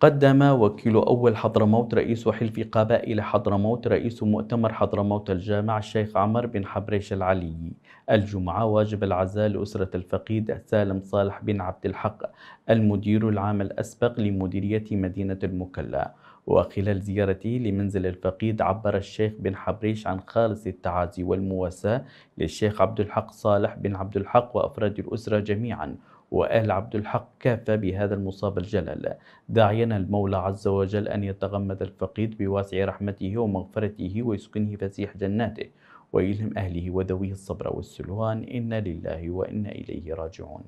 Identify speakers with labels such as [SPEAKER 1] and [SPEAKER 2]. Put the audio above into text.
[SPEAKER 1] قدم وكيل أول حضرموت رئيس حلف قبائل حضرموت رئيس مؤتمر حضرموت الجامع الشيخ عمر بن حبريش العلي الجمعة واجب العزاء لأسرة الفقيد سالم صالح بن عبد الحق المدير العام الأسبق لمديرية مدينة المكلا وخلال زيارته لمنزل الفقيد عبر الشيخ بن حبريش عن خالص التعازي والمواساة للشيخ عبد الحق صالح بن عبد الحق وأفراد الأسرة جميعاً وآل عبد الحق كافة بهذا المصاب الجلل داعينا المولى عز وجل أن يتغمد الفقيد بواسع رحمته ومغفرته ويسكنه فسيح جناته ويلهم أهله وذويه الصبر والسلوان إنا لله وإنا إليه راجعون